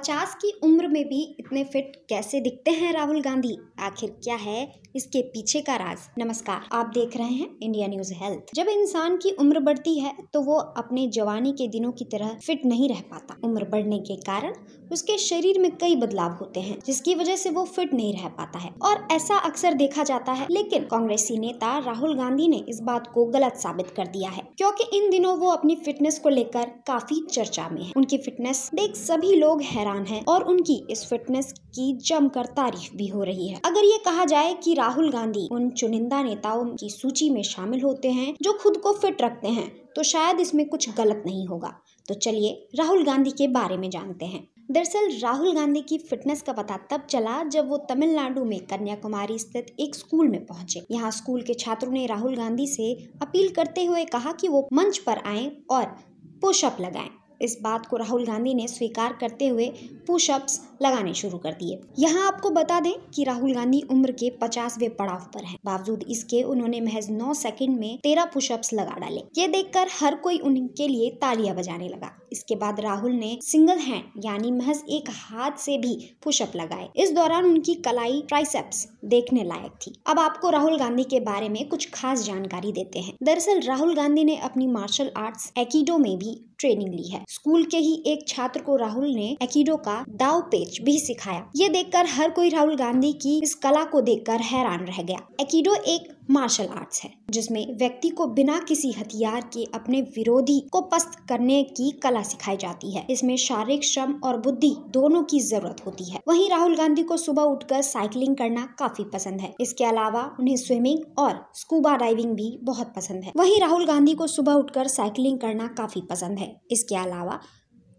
पचास की उम्र में भी इतने फिट कैसे दिखते हैं राहुल गांधी आखिर क्या है इसके पीछे का राज नमस्कार आप देख रहे हैं इंडिया न्यूज हेल्थ जब इंसान की उम्र बढ़ती है तो वो अपने जवानी के दिनों की तरह फिट नहीं रह पाता उम्र बढ़ने के कारण उसके शरीर में कई बदलाव होते हैं जिसकी वजह से वो फिट नहीं रह पाता है और ऐसा अक्सर देखा जाता है लेकिन कांग्रेसी नेता राहुल गांधी ने इस बात को गलत साबित कर दिया है क्योंकि इन दिनों वो अपनी फिटनेस को लेकर काफी चर्चा में है उनकी फिटनेस देख सभी लोग हैरान हैरान हैं और उनकी इस फिटनेस की जमकर तारीफ भी हो रही है अगर ये कहा जाए कि राहुल गांधी उन चुनिंदा नेताओं की सूची में शामिल होते हैं जो खुद को फिट रखते हैं तो शायद इसमें कुछ गलत नहीं होगा तो चलिए राहुल गांधी के बारे में जानते हैं दरअसल राहुल गांधी की फिटनेस का पता तब चला जब वो तमिलनाडु में कन्याकुमारी स्थित एक स्कूल में पहुंचे यहाँ स्कूल के छात्रों ने राहुल गांधी से अपील करते हुए कहा कि वो मंच पर आए और पुशअप लगाएं इस बात को राहुल गांधी ने स्वीकार करते हुए पुशअप्स लगाने शुरू कर दिए यहाँ आपको बता दें कि राहुल गांधी उम्र के पचासवे पड़ाव पर हैं। बावजूद इसके उन्होंने महज नौ सेकंड में तेरह पुशअप्स लगा डाले ये देखकर हर कोई उनके लिए तालियां बजाने लगा इसके बाद राहुल ने सिंगल हैंड यानी महज एक हाथ से भी पुशअप लगाए इस दौरान उनकी कलाई ट्राइसेप्स देखने लायक थी अब आपको राहुल गांधी के बारे में कुछ खास जानकारी देते हैं दरअसल राहुल गांधी ने अपनी मार्शल आर्ट्स एकीडो में भी ट्रेनिंग ली है स्कूल के ही एक छात्र को राहुल ने एकीडो का दाव पेच भी सिखाया ये देखकर हर कोई राहुल गांधी की इस कला को देखकर हैरान रह गया एकीडो एक मार्शल आर्ट्स है जिसमें व्यक्ति को बिना किसी हथियार के अपने विरोधी को पस्त करने की कला सिखाई जाती है इसमें शारीरिक श्रम और बुद्धि दोनों की जरूरत होती है वहीं राहुल गांधी को सुबह उठकर साइकिलिंग करना काफी पसंद है इसके अलावा उन्हें स्विमिंग और स्कूबा डाइविंग भी बहुत पसंद है वहीं राहुल गांधी को सुबह उठकर साइकिलिंग करना काफी पसंद है इसके अलावा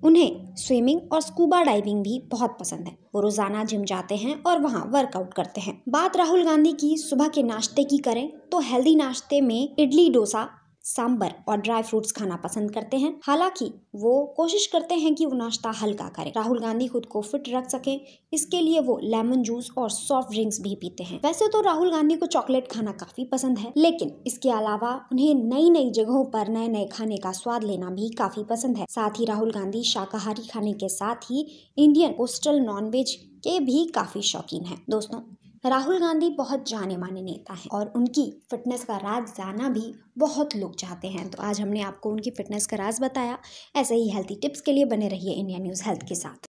उन्हें स्विमिंग और स्कूबा डाइविंग भी बहुत पसंद है वो रोज़ाना जिम जाते हैं और वहाँ वर्कआउट करते हैं बात राहुल गांधी की सुबह के नाश्ते की करें तो हेल्दी नाश्ते में इडली डोसा सांबर और ड्राई फ्रूट्स खाना पसंद करते हैं हालांकि वो कोशिश करते हैं कि वो नाश्ता हल्का करें राहुल गांधी खुद को फिट रख सकें इसके लिए वो लेमन जूस और सॉफ्ट ड्रिंक्स भी पीते हैं वैसे तो राहुल गांधी को चॉकलेट खाना काफी पसंद है लेकिन इसके अलावा उन्हें नई नई जगहों पर नए नए खाने का स्वाद लेना भी काफी पसंद है साथ ही राहुल गांधी शाकाहारी खाने के साथ ही इंडियन कोस्टल नॉनवेज के भी काफी शौकीन है दोस्तों राहुल गांधी बहुत जाने माने नेता हैं और उनकी फिटनेस का राज जाना भी बहुत लोग चाहते हैं तो आज हमने आपको उनकी फिटनेस का राज बताया ऐसे ही हेल्थी टिप्स के लिए बने रहिए इंडिया न्यूज़ हेल्थ के साथ